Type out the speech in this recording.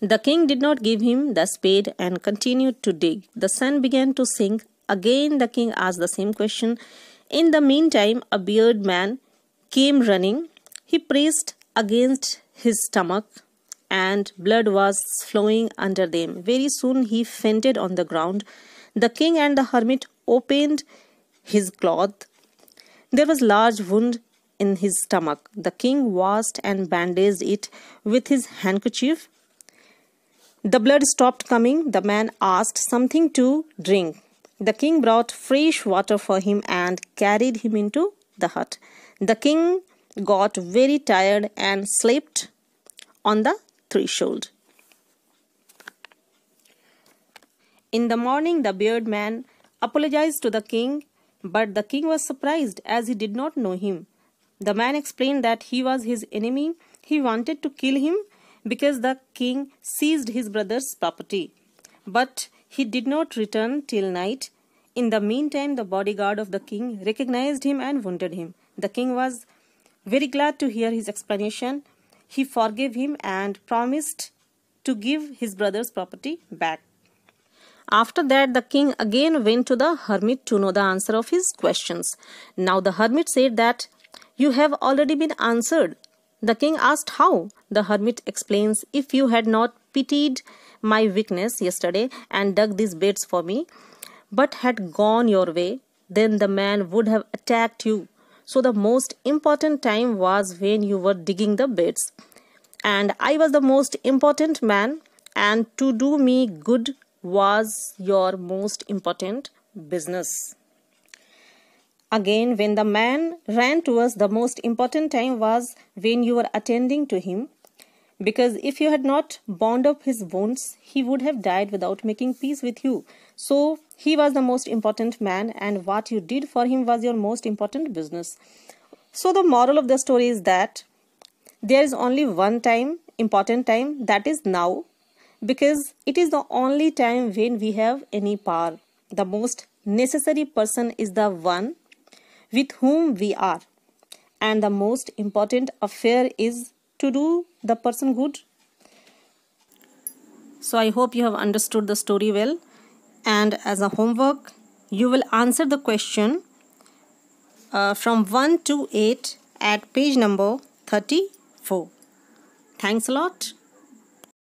The king did not give him the spade and continued to dig. The sun began to sink. Again the king asked the same question. In the meantime, a bearded man came running. He pressed against his stomach and blood was flowing under them. Very soon he fainted on the ground. The king and the hermit opened his cloth. There was a large wound in his stomach. The king washed and bandaged it with his handkerchief the blood stopped coming. The man asked something to drink. The king brought fresh water for him and carried him into the hut. The king got very tired and slept on the threshold. In the morning, the bearded man apologized to the king, but the king was surprised as he did not know him. The man explained that he was his enemy, he wanted to kill him, because the king seized his brother's property. But he did not return till night. In the meantime, the bodyguard of the king recognized him and wounded him. The king was very glad to hear his explanation. He forgave him and promised to give his brother's property back. After that, the king again went to the hermit to know the answer of his questions. Now, the hermit said that you have already been answered. The king asked how. The hermit explains, If you had not pitied my weakness yesterday and dug these beds for me, but had gone your way, then the man would have attacked you. So the most important time was when you were digging the beds. And I was the most important man, and to do me good was your most important business. Again, when the man ran to us, the most important time was when you were attending to him, because if you had not bound up his wounds, he would have died without making peace with you. So, he was the most important man, and what you did for him was your most important business. So, the moral of the story is that there is only one time, important time, that is now, because it is the only time when we have any power. The most necessary person is the one with whom we are. And the most important affair is to do the person good. So I hope you have understood the story well. And as a homework, you will answer the question uh, from 1 to 8 at page number 34. Thanks a lot.